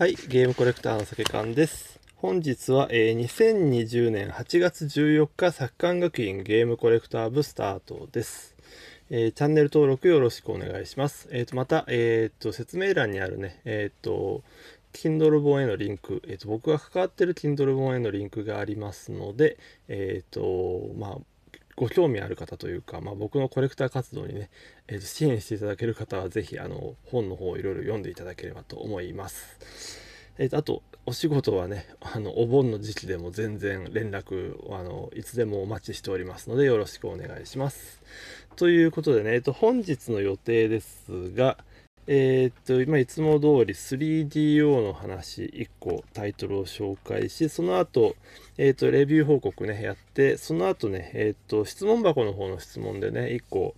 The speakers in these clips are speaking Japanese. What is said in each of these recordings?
はい、ゲームコレクターの酒缶です。本日は、えー、2020年8月14日、作館学院ゲームコレクター部スタートです。えー、チャンネル登録よろしくお願いします。えー、と、また、えー、と、説明欄にあるね、えっ、と、Kindle 本へのリンク、えー、と、僕が関わってる Kindle 本へのリンクがありますので、えっ、と、まあ、ご興味ある方というか、まあ、僕のコレクター活動にね、えー、支援していただける方は是非あの本の方をいろいろ読んでいただければと思います。えー、あとお仕事はねあのお盆の時期でも全然連絡あのいつでもお待ちしておりますのでよろしくお願いします。ということでね、えっと、本日の予定ですが、えっと、今いつも通り 3DO の話1個タイトルを紹介し、その後、えっと、レビュー報告ね、やって、その後ね、えっと、質問箱の方の質問でね、1個、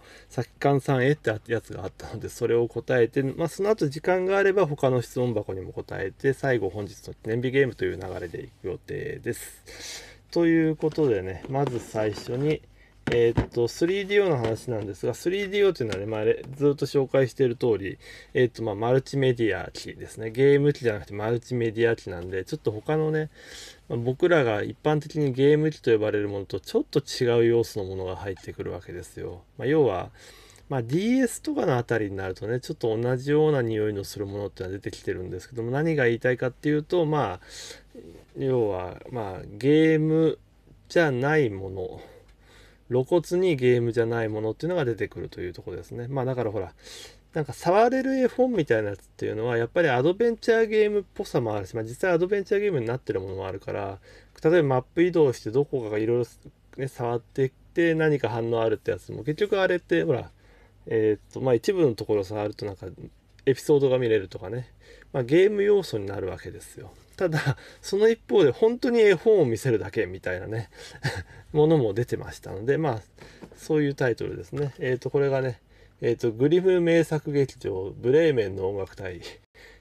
かんさんへってやつがあったので、それを答えて、まあ、その後時間があれば他の質問箱にも答えて、最後本日の記念日ゲームという流れでいく予定です。ということでね、まず最初に、えー、っと、3DO の話なんですが、3DO っていうのはね、まあ、ずっと紹介している通り、えー、っと、まあ、マルチメディア機ですね。ゲーム機じゃなくてマルチメディア機なんで、ちょっと他のね、まあ、僕らが一般的にゲーム機と呼ばれるものとちょっと違う要素のものが入ってくるわけですよ。まあ、要は、まあ、DS とかのあたりになるとね、ちょっと同じような匂いのするものっていうのは出てきてるんですけども、何が言いたいかっていうと、まあ、要は、まあ、ゲームじゃないもの露骨にゲームじゃないものっていうのが出てくるというとこですね。まあだからほら、なんか触れる絵本みたいなやつっていうのはやっぱりアドベンチャーゲームっぽさもあるし、まあ、実際アドベンチャーゲームになってるものもあるから例えばマップ移動してどこかがいろいろ触っていって何か反応あるってやつも結局あれってほら、えっ、とまあ、一部のところ触るとなんかエピソードが見れるとかね、まあ、ゲーム要素になるわけですよ。ただ、その一方で本当に絵本を見せるだけみたいなね ものも出てましたので、まあ、そういうタイトルですね。えっ、ー、と、これがね、えっ、ー、と、グリム名作劇場、ブレーメンの音楽隊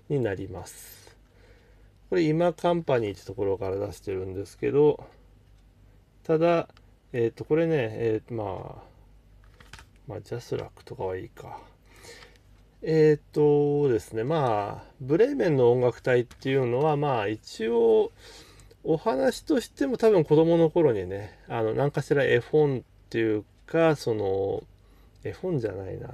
になります。これ、今カンパニーってところから出してるんですけど、ただ、えっ、ー、と、これね、えー、まあ、まあ、ジャスラックとかはいいか。えっ、ー、とですね、まあ、ブレーメンの音楽隊っていうのは、まあ、一応、お話としても多分子供の頃にね、あの、何かしら絵本っていうか、その、絵本じゃないな、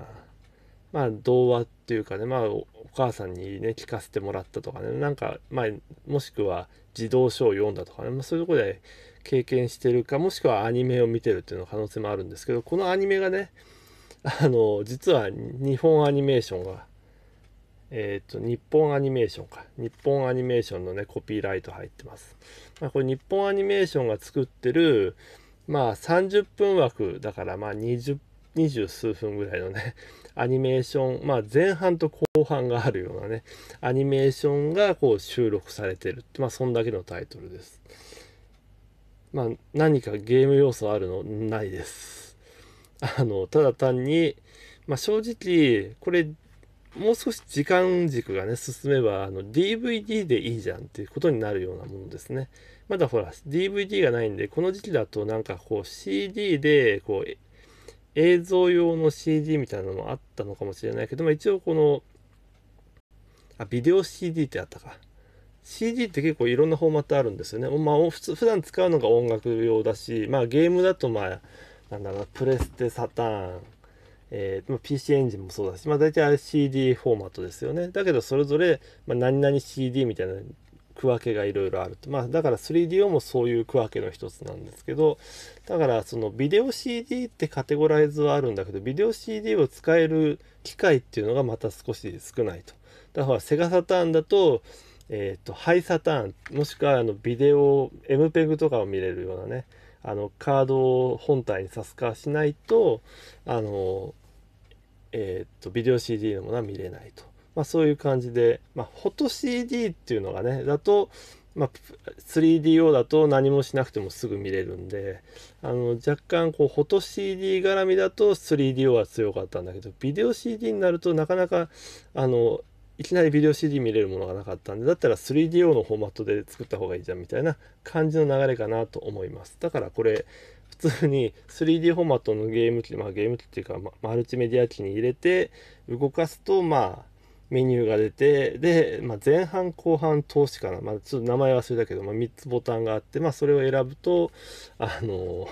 まあ、童話っていうかね、まあ、お母さんにね、聞かせてもらったとかね、なんか、まあ、もしくは児童書を読んだとかね、まあ、そういうとこで経験してるか、もしくはアニメを見てるっていうの可能性もあるんですけど、このアニメがね、あの実は日本アニメーションがえっ、ー、と日本アニメーションか日本アニメーションのねコピーライト入ってます、まあ、これ日本アニメーションが作ってるまあ30分枠だからまあ20 20数分ぐらいのね アニメーションまあ前半と後半があるようなねアニメーションがこう収録されてるまあそんだけのタイトルですまあ何かゲーム要素あるのないですあのただ単に、まあ、正直これもう少し時間軸がね進めばあの DVD でいいじゃんっていうことになるようなものですねまだほら DVD がないんでこの時期だとなんかこう CD でこう映像用の CD みたいなのもあったのかもしれないけど、まあ、一応このあビデオ CD ってあったか CD って結構いろんなフォーマットあるんですよね、まあ、普通普段使うのが音楽用だし、まあ、ゲームだとまあなんだろうプレステ、サターン、えー、ま PC エンジンもそうだし、まあ、大体 CD フォーマットですよね。だけどそれぞれ、まあ、何々 CD みたいな区分けがいろいろあると。まあ、だから 3DO もそういう区分けの一つなんですけど、だからそのビデオ CD ってカテゴライズはあるんだけど、ビデオ CD を使える機会っていうのがまた少し少ないと。だからセガサターンだと、えっ、ー、と、ハイサターン、もしくはあのビデオ、MPEG とかを見れるようなね、あのカードを本体に差すかしないとあの、えー、っとビデオ CD のものは見れないと、まあ、そういう感じで、まあ、フォト CD っていうのがねだと、まあ、3DO だと何もしなくてもすぐ見れるんであの若干こうフォト CD 絡みだと 3DO は強かったんだけどビデオ CD になるとなかなかあのいきなりビデオ CD 見れるものがなかったんでだったら 3DO のフォーマットで作った方がいいじゃんみたいな感じの流れかなと思いますだからこれ普通に 3D フォーマットのゲーム機まあゲーム機っていうか、マルチメディア機に入れて動かすとまあメニューが出てで、まあ、前半後半投資かな、まあ、ちょっと名前忘れたけど、まあ、3つボタンがあって、まあ、それを選ぶとあの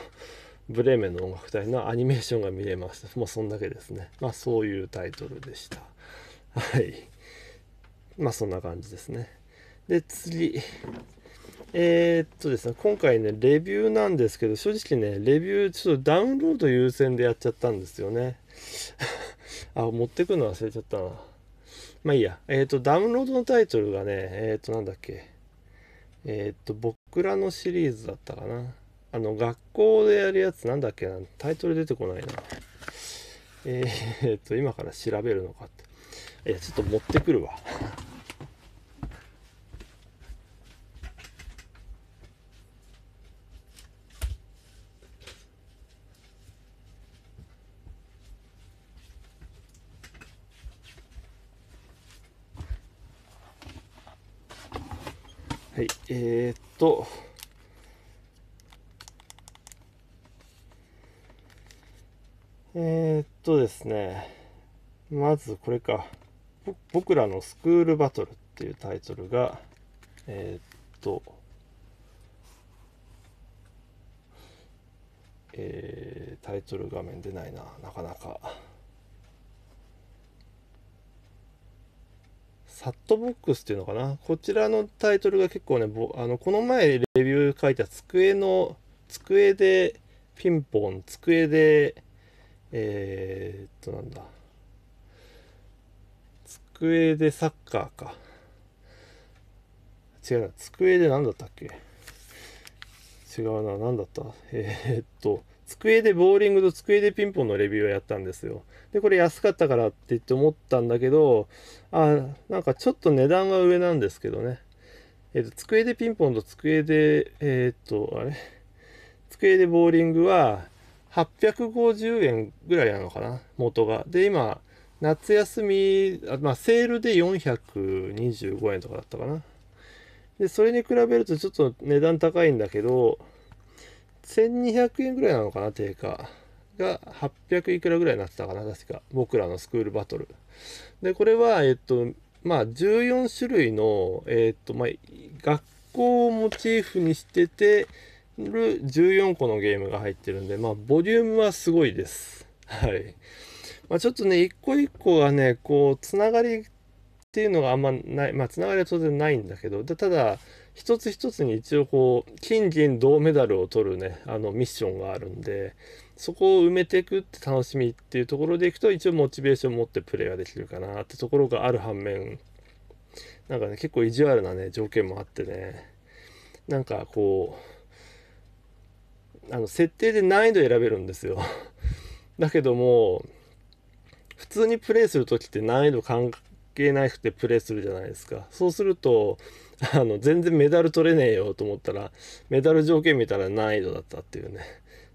ブレーメンの音楽隊のアニメーションが見れますもうそんだけですねまあそういうタイトルでしたはいまあそんな感じですね。で、次。えー、っとですね、今回ね、レビューなんですけど、正直ね、レビューちょっとダウンロード優先でやっちゃったんですよね。あ、持ってくの忘れちゃったな。まあいいや。えー、っと、ダウンロードのタイトルがね、えー、っと、なんだっけ。えっと、僕らのシリーズだったかな。あの、学校でやるやつなんだっけな。タイトル出てこないな。えっと、今から調べるのかって。えちょっと持ってくるわはいえー、っとえー、っとですねまずこれか。僕らのスクールバトルっていうタイトルが、えー、っと、えー、タイトル画面出ないな、なかなか。サットボックスっていうのかな。こちらのタイトルが結構ね、あのこの前レビュー書いた机の、机でピンポン、机で、えー、っと、なんだ。机でサッカーか。違うな、机で何だったっけ違うな、何だったえー、っと、机でボーリングと机でピンポンのレビューをやったんですよ。で、これ安かったからって言って思ったんだけど、あ、なんかちょっと値段が上なんですけどね。えー、っと、机でピンポンと机で、えー、っと、あれ机でボーリングは850円ぐらいなのかな元が。で、今、夏休み、あまあ、セールで425円とかだったかな。で、それに比べるとちょっと値段高いんだけど、1200円ぐらいなのかな、定価。が800いくらぐらいになってたかな、確か。僕らのスクールバトル。で、これは、えっと、まあ、14種類の、えっと、まあ、学校をモチーフにしててる14個のゲームが入ってるんで、まあ、ボリュームはすごいです。はい。まあ、ちょっとね一個一個がねこうつながりっていうのがあんまないまあつながりは当然ないんだけどただ一つ一つに一応こう金銀銅メダルを取るねあのミッションがあるんでそこを埋めていくって楽しみっていうところでいくと一応モチベーションを持ってプレーができるかなってところがある反面なんかね結構意地悪なね条件もあってねなんかこうあの設定で難易度選べるんですよだけども普通にプレイする時って難易度関係なくてプレイするじゃないですかそうするとあの全然メダル取れねえよと思ったらメダル条件見たら難易度だったっていうね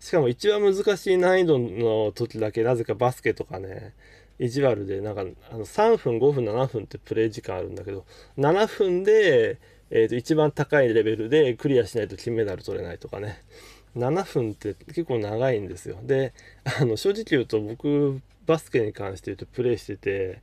しかも一番難しい難易度の時だけなぜかバスケとかね意地悪でなんかあの3分5分7分ってプレイ時間あるんだけど7分で、えー、と一番高いレベルでクリアしないと金メダル取れないとかね7分って結構長いんですよであの正直言うと僕バスケに関して言うとプレイしてて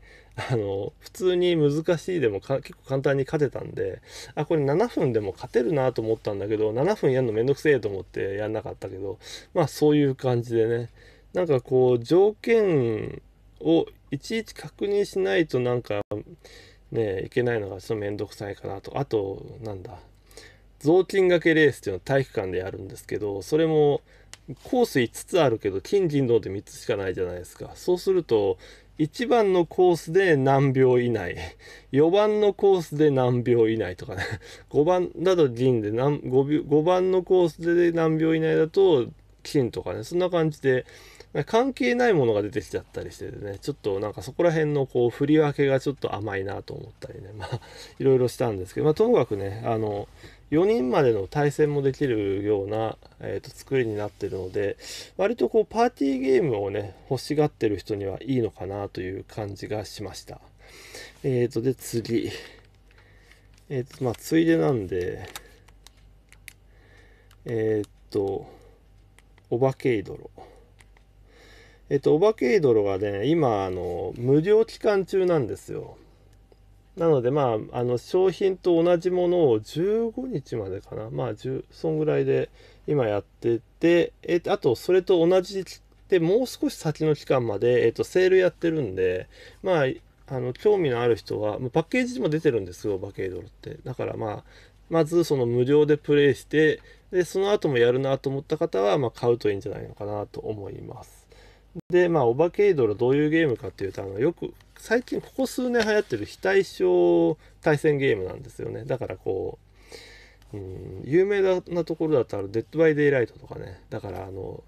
あの普通に難しいでも結構簡単に勝てたんであこれ7分でも勝てるなと思ったんだけど7分やるのめんどくせえと思ってやんなかったけどまあそういう感じでねなんかこう条件をいちいち確認しないとなんかねいけないのがちょっと面倒くさいかなとあとなんだ雑巾がけレースっていうのは体育館でやるんですけどそれも香水5つあるけど金銀銅て3つしかないじゃないですかそうすると1番のコースで何秒以内4 番のコースで何秒以内とかね5 番だと銀で何 5, 5番のコースで何秒以内だと金とかねそんな感じで関係ないものが出てきちゃったりしててねちょっとなんかそこら辺のこう振り分けがちょっと甘いなと思ったりねまあいろいろしたんですけどまあともかくねあの4人までの対戦もできるような、えーと、作りになってるので割とこうパーティーゲームをね欲しがってる人にはいいのかなという感じがしましたえっ、ー、とで次えっ、ー、とまあついでなんでえっ、ー、とお化けイドロえっと、お化けイドロがね、今、あの、無料期間中なんですよ。なのでまああの商品と同じものを15日までかなまあ10そんぐらいで今やっててえあとそれと同じでもう少し先の期間まで、えー、とセールやってるんでまああの興味のある人はもうパッケージも出てるんですよバケードルってだからまあまずその無料でプレイしてでその後もやるなと思った方は、ま買うといいんじゃないのかなと思いますで、まあ、オバケイドロどういうゲームかっていうと、あの、よく、最近、ここ数年流行ってる非対称対戦ゲームなんですよね。だからこう、うん、有名なところだったら、デッドバイデイライトとかね。だから、あの、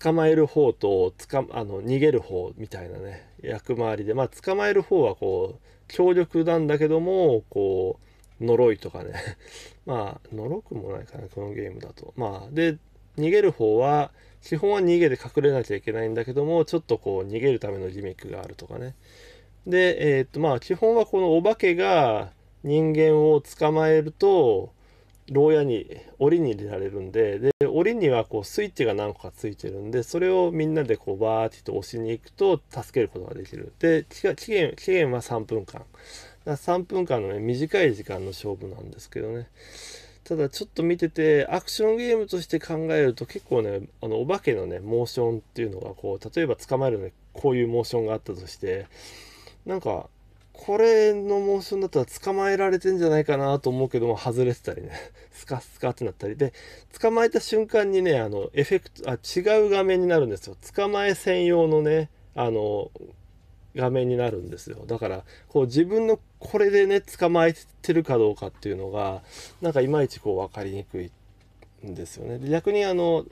捕まえる方とつかあの逃げる方みたいなね役回りでまあ捕まえる方はこう強力なんだけどもこう呪いとかね まあ呪くもないかなこのゲームだとまあで逃げる方は基本は逃げて隠れなきゃいけないんだけどもちょっとこう逃げるためのギミックがあるとかねで、えー、っとまあ基本はこのお化けが人間を捕まえると牢屋に檻に入れられるんでで檻にはこうスイッチが何個かついてるんでそれをみんなでこうバーッと押しに行くと助けることができるで期限期限は3分間3分間のね短い時間の勝負なんですけどねただちょっと見ててアクションゲームとして考えると結構ねあのお化けのねモーションっていうのがこう例えば捕まえるのにこういうモーションがあったとしてなんかこれのモーションだったら捕まえられてんじゃないかなと思うけども外れてたりね スカスカってなったりで捕まえた瞬間にねあのエフェクトあ違う画面になるんですよ捕まえ専用のねあの画面になるんですよだからこう自分のこれでね捕まえてるかどうかっていうのがなんかいまいちこう分かりにくいんですよね。逆にあの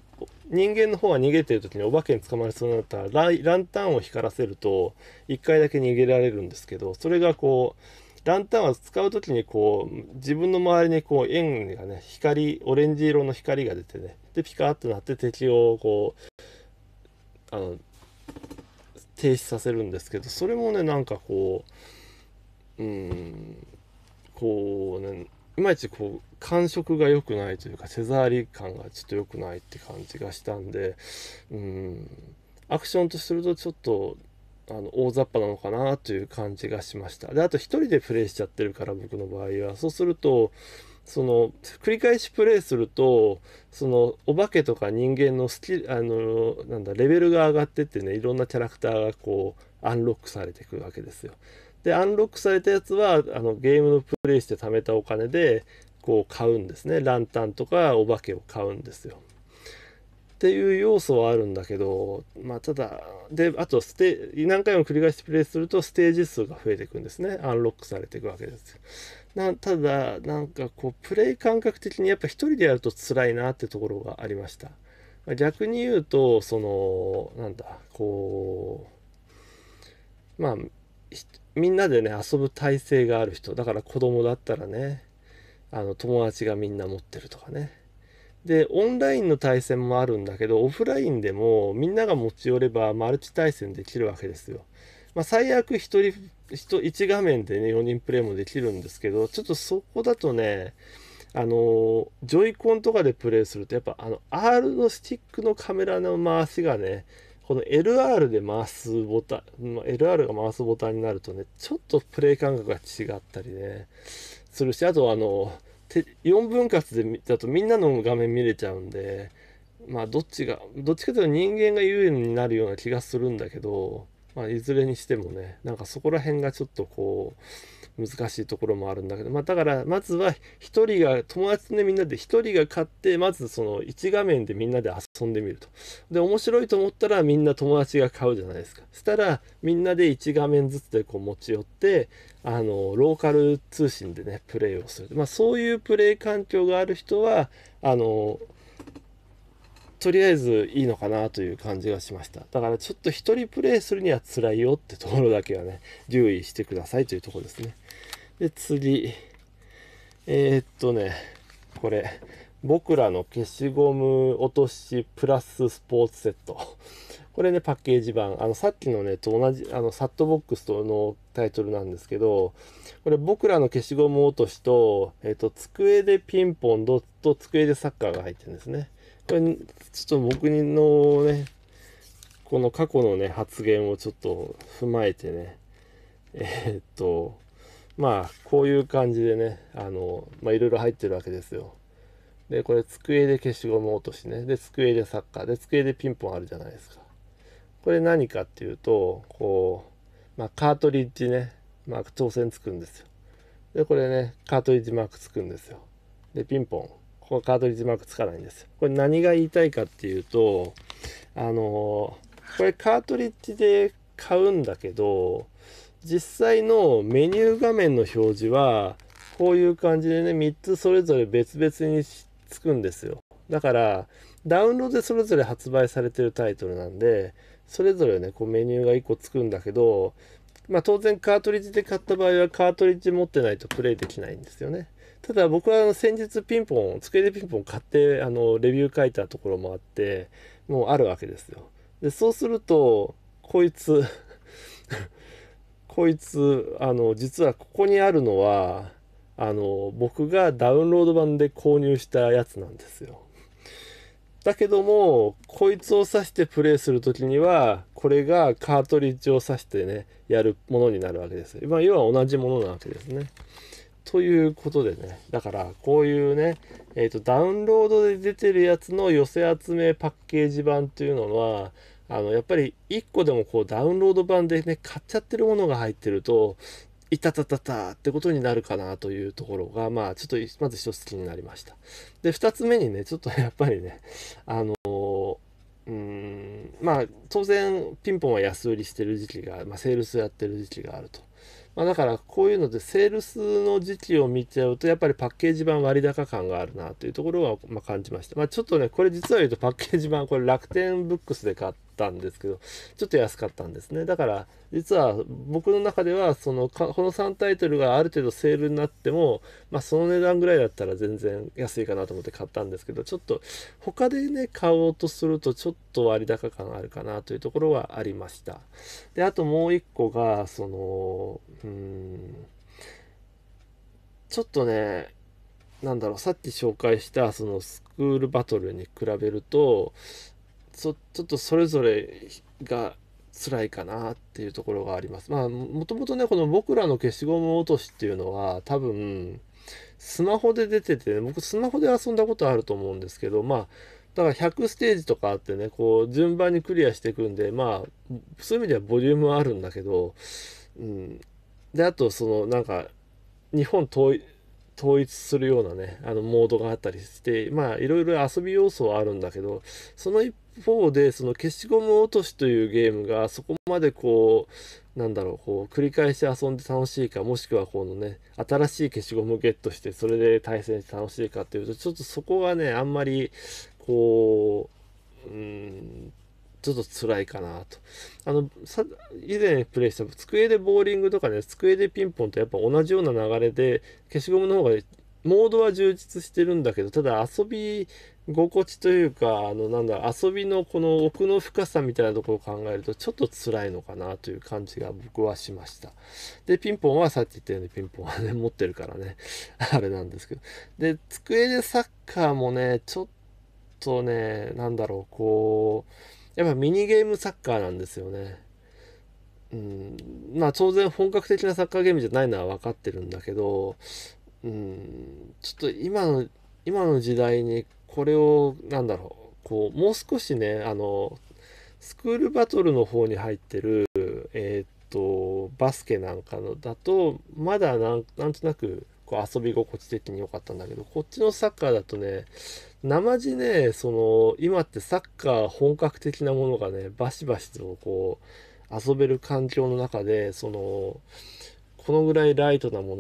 人間の方は逃げてる時にお化けに捕まりそうになったらランタンを光らせると1回だけ逃げられるんですけどそれがこうランタンは使う時にこう自分の周りにこう円がね光オレンジ色の光が出てねでピカッとなって敵をこうあの停止させるんですけどそれもねなんかこううんこうねいまいちこう感触が良くないというか手触り感がちょっと良くないって感じがしたんでうんアクションとするとちょっとあの大雑把なのかなという感じがしましたであと1人でプレイしちゃってるから僕の場合はそうするとその繰り返しプレイするとそのお化けとか人間のスキあのなんだレベルが上がってってねいろんなキャラクターがこうアンロックされていくわけですよ。でアンロックされたやつはあのゲームのプレイして貯めたお金でこう買うんですねランタンとかお化けを買うんですよ。っていう要素はあるんだけど、まあ、ただであとステ何回も繰り返しプレイするとステージ数が増えていくんですねアンロックされていくわけですなただなんかこうプレイ感覚的にやっぱ一人でやると辛いなってところがありました逆に言うとそのなんだこうまあみんなでね遊ぶ体制がある人だから子供だったらねあの友達がみんな持ってるとかねで、オンラインの対戦もあるんだけど、オフラインでもみんなが持ち寄ればマルチ対戦できるわけですよ。まあ、最悪1人、1画面でね、4人プレイもできるんですけど、ちょっとそこだとね、あの、ジョイコンとかでプレイすると、やっぱあの、R のスティックのカメラの回しがね、この LR で回すボタン、LR が回すボタンになるとね、ちょっとプレイ感覚が違ったりね、するし、あとあの、て4分割でだとみんなの画面見れちゃうんでまあどっちがどっちかというと人間が優位になるような気がするんだけどまあ、いずれにしてもねなんかそこら辺がちょっとこう難しいところもあるんだけど、まあ、だからまずは1人が友達でねみんなで1人が買ってまずその1画面でみんなで遊んでみるとで面白いと思ったらみんな友達が買うじゃないですかそしたらみんなで1画面ずつでこう持ち寄ってあのローカル通信でねプレイをする、まあ、そういうプレイ環境がある人はあのとりあえずいいのかなという感じがしましただからちょっと1人プレイするには辛いよってところだけはね 留意してくださいというとこですねで次えー、っとねこれ僕らの消しゴム落としプラススポーツセット これね、パッケージ版。あの、さっきのね、と同じ、あの、サットボックスとのタイトルなんですけど、これ僕らの消しゴム落としと、えっ、ー、と、机でピンポンと机でサッカーが入ってるんですね。に、ちょっと僕のね、この過去のね、発言をちょっと踏まえてね、えー、っと、まあ、こういう感じでね、あの、まあ、いろいろ入ってるわけですよ。で、これ、机で消しゴム落としね。で、机でサッカー。で、机でピンポンあるじゃないですか。これ何かっていうと、こう、まあ、カートリッジね、まあ、挑戦つくんですよ。で、これね、カートリッジマークつくんですよ。で、ピンポン。このカートリッジマークつかないんです。これ何が言いたいかっていうと、あのー、これカートリッジで買うんだけど、実際のメニュー画面の表示は、こういう感じでね、3つそれぞれ別々につくんですよ。だから、ダウンロードでそれぞれ発売されてるタイトルなんで、それぞれね、こうメニューが1個つくんだけど、まあ、当然カートリッジで買った場合はカートリッジ持ってないとプレイできないんですよね。ただ僕は先日ピンポン机でピンポン買ってあのレビュー書いたところもあってもうあるわけですよ。でそうするとこいつ こいつあの実はここにあるのはあの僕がダウンロード版で購入したやつなんですよ。だけどもこいつを刺してプレイする時にはこれがカートリッジを刺してねやるものになるわけです。まあ、要は同じものなわけですね。ということでねだからこういうね、えーと、とダウンロードで出てるやつの寄せ集めパッケージ版っていうのはあのやっぱり1個でもこうダウンロード版でね買っちゃってるものが入ってるといたたたたってことになるかなというところが、まあ、ちょっとまず一つ気になりました。で、二つ目にね、ちょっとやっぱりね、あのー、うんまあ当然ピンポンは安売りしてる時期が、まあ、セールスやってる時期があると。まあ、だからこういうのでセールスの時期を見ちゃうとやっぱりパッケージ版割高感があるなというところはま感じました、まあ、ちょっとねこれ実は言うとパッケージ版これ楽天ブックスで買ったんですけどちょっと安かったんですねだから実は僕の中ではそのかこの3タイトルがある程度セールになっても、まあ、その値段ぐらいだったら全然安いかなと思って買ったんですけどちょっと他でね買おうとするとちょっと割高感あるかなというところはありましたであともう1個がそのうん、ちょっとね、なんだろう、さっき紹介したそのスクールバトルに比べると、ちょっとそれぞれが辛いかなっていうところがあります。まあ、もともとね、この僕らの消しゴム落としっていうのは、多分、スマホで出てて、僕スマホで遊んだことあると思うんですけど、まあ、だから100ステージとかあってね、こう順番にクリアしていくんで、まあ、そういう意味ではボリュームはあるんだけど、うん、であとそのなんか日本統一するようなねあのモードがあったりしてまあいろいろ遊び要素はあるんだけどその一方でその消しゴム落としというゲームがそこまでこうなんだろうこう繰り返し遊んで楽しいかもしくはこのね新しい消しゴムゲットしてそれで対戦して楽しいかっていうとちょっとそこがねあんまりこううんちょっと辛いかなと。あの、さ、以前プレイした机でボーリングとかね、机でピンポンとやっぱ同じような流れで、消しゴムの方が、モードは充実してるんだけど、ただ遊び心地というか、あの、なんだ、遊びのこの奥の深さみたいなところを考えると、ちょっと辛いのかなという感じが僕はしました。で、ピンポンはさっき言ったようにピンポンはね、持ってるからね、あれなんですけど。で、机でサッカーもね、ちょっとね、なんだろう、こう、やっぱミニゲームサッカーなんですよね。うん、まあ当然本格的なサッカーゲームじゃないのは分かってるんだけど、うん、ちょっと今の今の時代にこれを何だろうこうもう少しねあのスクールバトルの方に入ってるえー、っとバスケなんかのだとまだなんなんとなくこう遊び心地的に良かったんだけど、こっちのサッカーだとね、生地ね、その、今ってサッカー本格的なものがね、バシバシとこう、遊べる環境の中で、その、このぐらいライトなも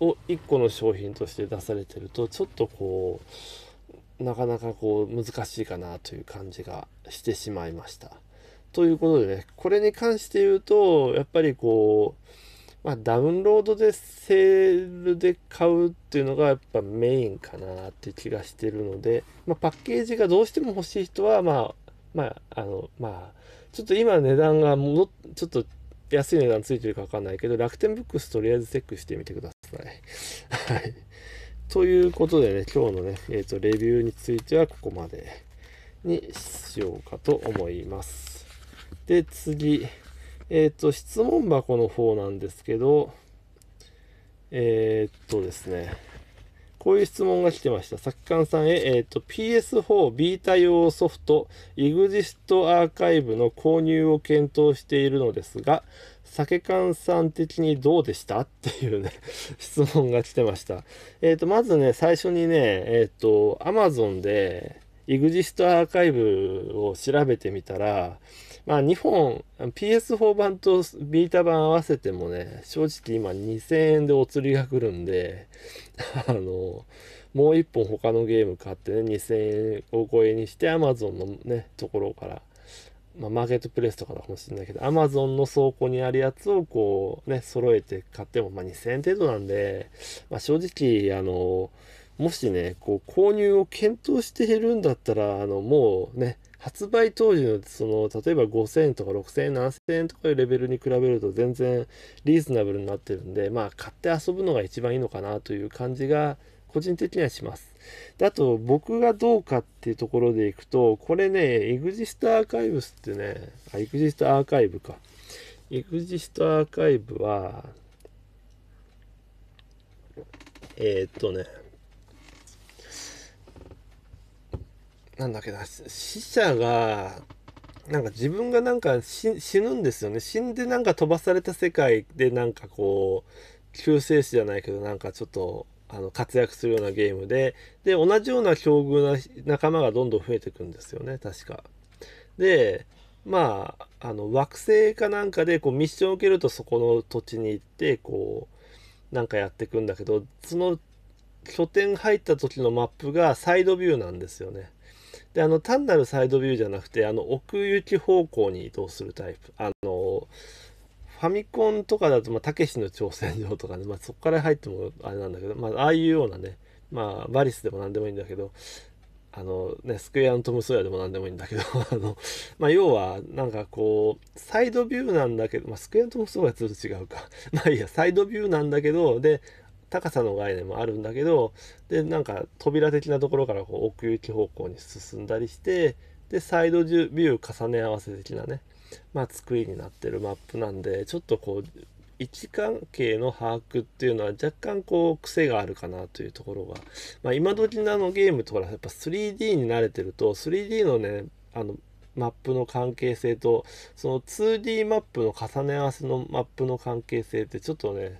のを1個の商品として出されてると、ちょっとこう、なかなかこう難しいかなという感じがしてしまいました。ということでね、これに関して言うと、やっぱりこう、まあ、ダウンロードでセールで買うっていうのがやっぱメインかなって気がしてるので、まあ、パッケージがどうしても欲しい人は、まあ、まあ、あの、まあ、ちょっと今値段がもっ、ちょっと安い値段ついてるかわかんないけど、楽天ブックスとりあえずチェックしてみてください。はい。ということでね、今日のね、えっ、ー、と、レビューについてはここまでにしようかと思います。で、次。えっ、ー、と、質問箱の方なんですけど、えー、っとですね、こういう質問が来てました。作家さんへ、えっ、ー、と、PS4 ビータ用ソフト、イグジストアーカイブの購入を検討しているのですが、酒缶さん的にどうでした っていうね質問が来てました。えっ、ー、と、まずね、最初にね、えっ、ー、と、Amazon でイグジストアーカイブを調べてみたら、まあ2本、PS4 版とビータ版合わせてもね、正直今2000円でお釣りが来るんで、あの、もう1本他のゲーム買ってね、2000円を超えにして Amazon のね、ところから、まあ、マーケットプレスとかかもしれないけど、Amazon の倉庫にあるやつをこうね、揃えて買っても、まあ、2000円程度なんで、まあ、正直、あの、もしね、こう、購入を検討しているんだったら、あの、もうね、発売当時のその例えば5000円とか6000円7000円とかいうレベルに比べると全然リーズナブルになってるんでまあ買って遊ぶのが一番いいのかなという感じが個人的にはします。であと僕がどうかっていうところでいくとこれねエグジストアーカイブスってねあエグジストアーカイブかエグジストアーカイブはえー、っとねなんだっけな死者がなんか自分がなんか死ぬんですよね死んでなんか飛ばされた世界でなんかこう救世主じゃないけどなんかちょっとあの活躍するようなゲームでで同じような境遇な仲間がどんどん増えていくんですよね確か。でまああの惑星かなんかでこうミッションを受けるとそこの土地に行ってこうなんかやっていくんだけどその拠点入った時のマップがサイドビューなんですよね。であの単なるサイドビューじゃなくてあの奥行き方向に移動するタイプあのファミコンとかだと、またけしの挑戦状とかね、まあ、そこから入ってもあれなんだけど、まあ、ああいうようなね、まあ、バリスでも何でもいいんだけど、あのね、スクエアントム・ソヤでも何でもいいんだけど、あの、まあ、要は、なんかこう、サイドビューなんだけど、まあ、スクエアントム・ソヤはちょっと違うか。まあいいや、サイドビューなんだけど、で、高さの概念もあるんだけどでなんか扉的なところからこう奥行き方向に進んだりしてでサイドビュー重ね合わせ的なね、まあ、作りになってるマップなんでちょっとこう位置関係の把握っていうのは若干こう癖があるかなというところが、まあ、今時のあのゲームとかやっぱ 3D に慣れてると 3D のねあのマップの関係性とその 2D マップの重ね合わせのマップの関係性ってちょっとね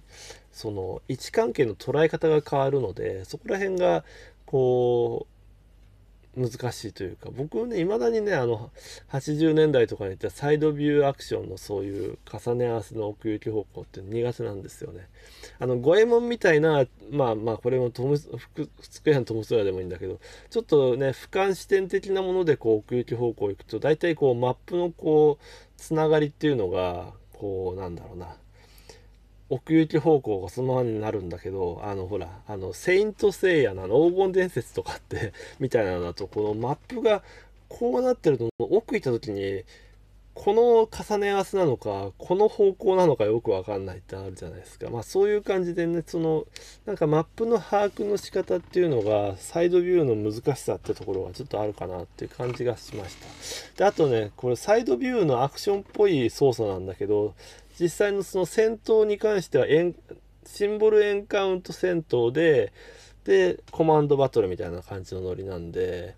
その位置関係の捉え方が変わるのでそこら辺がこう難しいというか僕ねいまだにねあの80年代とかに行ったサイドビューアクションのそういう重ね合わせの奥行き方向って苦手なんですよね。あの五右衛門みたいなまあまあこれもトム福福山友空でもいいんだけどちょっとね俯瞰視点的なものでこう奥行き方向行くと大体こうマップのこうつながりっていうのがこうなんだろうな奥行き方向がそのままになるんだけど、あの、ほら、あの、セイント・セイヤなの黄金伝説とかって みたいなのだと、このマップがこうなってると奥行った時に、この重ね合わせなのか、この方向なのかよくわかんないってあるじゃないですか。まあそういう感じでね、その、なんかマップの把握の仕方っていうのが、サイドビューの難しさってところがちょっとあるかなっていう感じがしました。で、あとね、これサイドビューのアクションっぽい操作なんだけど、実際のその戦闘に関してはシンボルエンカウント戦闘ででコマンドバトルみたいな感じのノリなんで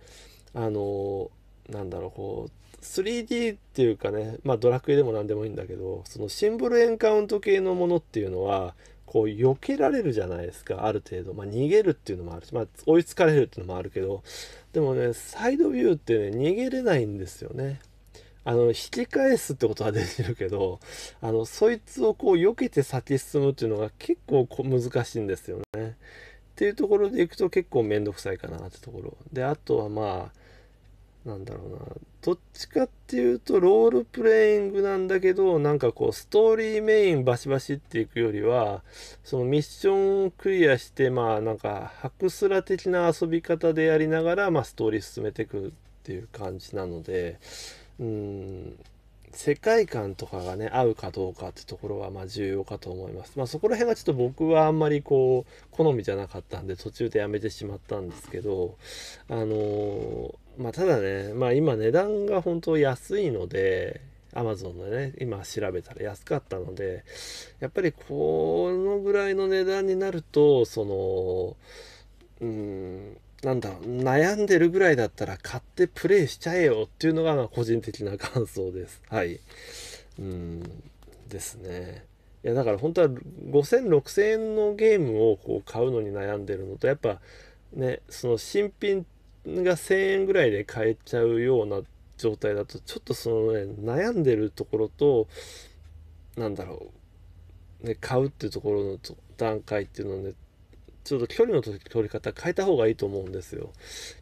あのなんだろうこう 3D っていうかねまあドラクエでも何でもいいんだけどそのシンボルエンカウント系のものっていうのはこう避けられるじゃないですかある程度まあ逃げるっていうのもあるし、まあ、追いつかれるっていうのもあるけどでもねサイドビューってね逃げれないんですよねあの、引き返すってことはできるけど、あの、そいつをこう、避けて先進むっていうのが結構難しいんですよね。っていうところでいくと結構面倒くさいかなってところ。で、あとはまあ、なんだろうな。どっちかっていうと、ロールプレイングなんだけど、なんかこう、ストーリーメインバシバシっていくよりは、そのミッションをクリアして、まあなんか、白スラ的な遊び方でやりながら、まあストーリー進めていくっていう感じなので、うん世界観とかがね合うかどうかってところはまあ重要かと思いますまあそこら辺がちょっと僕はあんまりこう好みじゃなかったんで途中でやめてしまったんですけどあのー、まあただねまあ今値段が本当安いので Amazon のね今調べたら安かったのでやっぱりこのぐらいの値段になるとそのうんなんだろう、悩んでるぐらいだったら買ってプレイしちゃえよっていうのが個人的な感想です。はい。うん、ですね。いや、だから本当は5000、6000円のゲームをこう買うのに悩んでるのと、やっぱね、その新品が1000円ぐらいで買えちゃうような状態だと、ちょっとそのね、悩んでるところと、なんだろう、ね、買うっていうところの段階っていうのをね、ちょっと距離の取り方変えた方がいいと思うんですよ。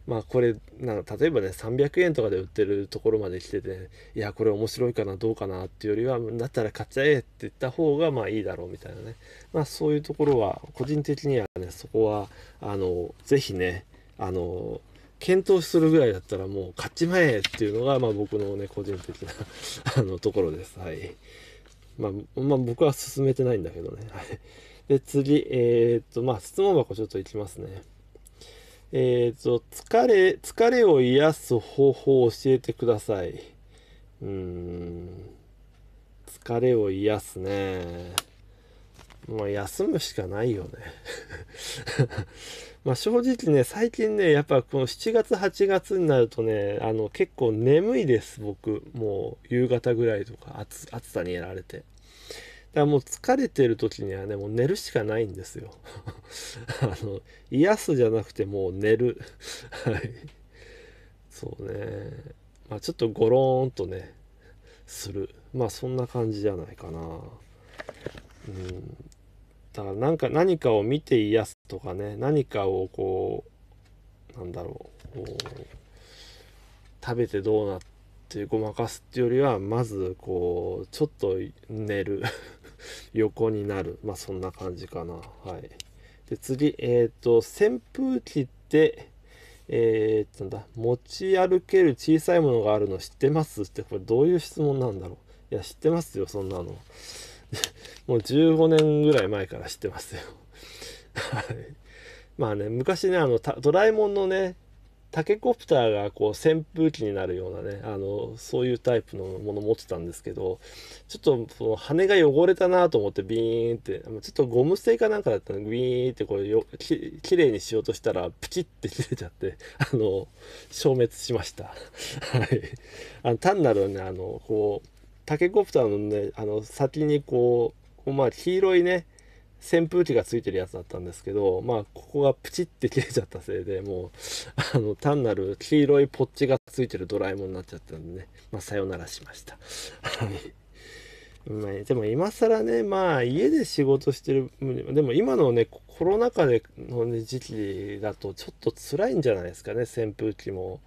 まあこれなんか例えばね300円とかで売ってるところまで来てて、ね、いやこれ面白いかなどうかなっていうよりはだったら買っちゃえって言った方がまあいいだろうみたいなねまあそういうところは個人的にはねそこはあの是非ねあの検討するぐらいだったらもう勝ちまえっていうのがまあ僕のね個人的なあのところですはい。まあ、まあ、僕は進めてないんだけどね。はい。で、次、えっ、と、まあ、質問箱ちょっといきますね。えっ、と、疲れ、疲れを癒す方法を教えてください。うーん、疲れを癒すね。まあ、休むしかないよね まあ正直ね、最近ね、やっぱこの7月、8月になるとね、あの結構眠いです、僕。もう夕方ぐらいとか暑、暑さにやられて。だもう疲れてる時にはねもう寝るしかないんですよ あの癒すじゃなくてもう寝るはいそうねまあちょっとゴローンとねするまあそんな感じじゃないかなうんだからなんか何かを見て癒すとかね何かをこうなんだろう食べてどうなってごまかすっていうよりはまずこうちょっと寝る 横になる。まあ、そんな感じかな。はい。で、次、えっ、ー、と、扇風機って、えー、なんだ、持ち歩ける小さいものがあるの知ってますって、これどういう質問なんだろう。いや、知ってますよ、そんなの。もう15年ぐらい前から知ってますよ。はい。まあね、昔ね、あの、ドラえもんのね、タケコプターがこう扇風機になるようなねあのそういうタイプのもの持ってたんですけどちょっとその羽が汚れたなと思ってビーンってちょっとゴム製かなんかだったのビーンってこれよききれいにしようとしたらプチって切れちゃってあの消滅しましたはいあの単なるねあのこうタケコプターのねあの先にこうまあ黄色いね扇風機がついてるやつだったんですけどまあここがプチって切れちゃったせいでもうあの単なる黄色いポッチがついてるドラえもんになっちゃったんでねまあさよならしました。まいでも今更ねまあ家で仕事してるでも今のねコロナ禍での、ね、時期だとちょっと辛いんじゃないですかね扇風機も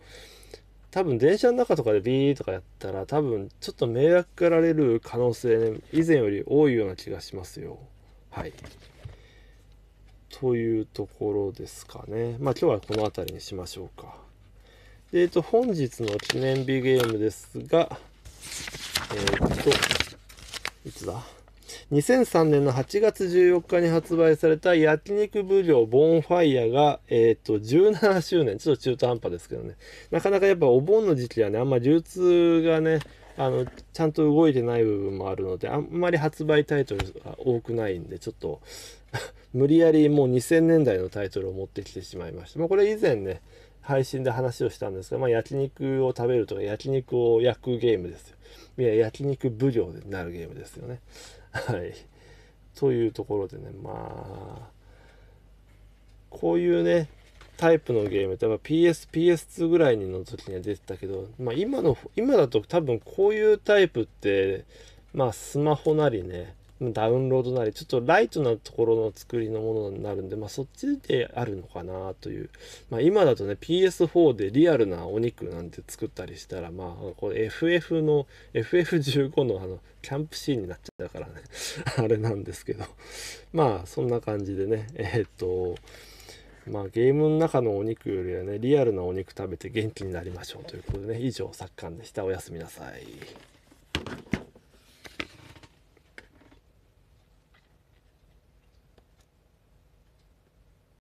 多分電車の中とかでビーとかやったら多分ちょっと迷惑がられる可能性、ね、以前より多いような気がしますよ。はい。というところですかね。まあ今日はこの辺りにしましょうか。で、えっと、本日の記念日ゲームですが、えー、っと、いつだ2003年の8月14日に発売された焼肉奉行ボンファイアが、えっ、ー、と、17周年。ちょっと中途半端ですけどね。なかなかやっぱお盆の時期はね、あんま流通がね、あのちゃんと動いてない部分もあるのであんまり発売タイトルが多くないんでちょっと 無理やりもう2000年代のタイトルを持ってきてしまいました、まあ、これ以前ね配信で話をしたんですが、まあ、焼肉を食べるとか焼肉を焼くゲームですよいや焼肉奉行になるゲームですよね はいというところでねまあこういうねタイプのゲームってやっぱ PSPS2 ぐらいの時には出てたけど、まあ、今の今だと多分こういうタイプってまあスマホなりねダウンロードなりちょっとライトなところの作りのものになるんで、まあ、そっちであるのかなという、まあ、今だとね PS4 でリアルなお肉なんて作ったりしたらまあこれ FF の FF15 のあのキャンプシーンになっちゃったからね あれなんですけどまあそんな感じでねえー、っとまあ、ゲームの中のお肉よりはねリアルなお肉食べて元気になりましょうということでね以上作家でしたおやすみなさい。